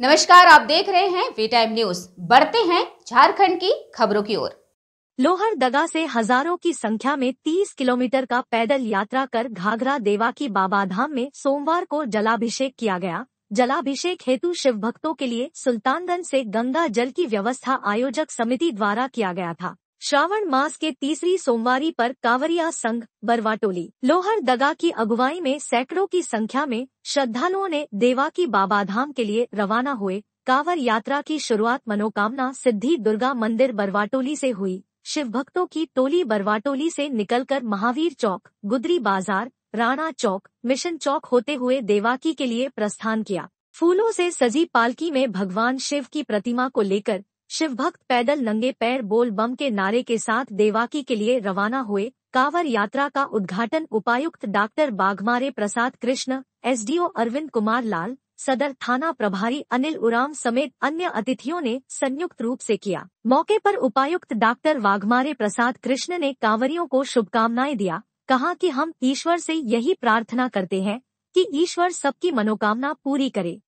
नमस्कार आप देख रहे हैं वी टाइम न्यूज बढ़ते हैं झारखंड की खबरों की ओर लोहरदगा से हजारों की संख्या में 30 किलोमीटर का पैदल यात्रा कर घाघरा देवा की बाबा धाम में सोमवार को जलाभिषेक किया गया जलाभिषेक हेतु शिव भक्तों के लिए सुल्तानगंज से गंगा जल की व्यवस्था आयोजक समिति द्वारा किया गया था श्रावण मास के तीसरी सोमवारी पर कांवरिया संघ बरवाटोली लोहर दगा की अगुवाई में सैकड़ों की संख्या में श्रद्धालुओं ने देवा की बाबाधाम के लिए रवाना हुए कांवर यात्रा की शुरुआत मनोकामना सिद्धि दुर्गा मंदिर बरवाटोली से हुई शिव भक्तों की टोली बरवाटोली से निकलकर महावीर चौक गुदरी बाजार राणा चौक मिशन चौक होते हुए देवाकी के लिए प्रस्थान किया फूलों से सजी पालकी में भगवान शिव की प्रतिमा को लेकर शिव भक्त पैदल नंगे पैर बोल बम के नारे के साथ देवाकी के लिए रवाना हुए कांवर यात्रा का उद्घाटन उपायुक्त डॉक्टर बाघमारे प्रसाद कृष्ण एसडीओ अरविंद कुमार लाल सदर थाना प्रभारी अनिल उराम समेत अन्य अतिथियों ने संयुक्त रूप से किया मौके पर उपायुक्त डॉक्टर वाघमारे प्रसाद कृष्ण ने कांवरियों को शुभकामनाएं दिया कहा कि हम ईश्वर से यही प्रार्थना करते हैं कि ईश्वर सबकी मनोकामना पूरी करे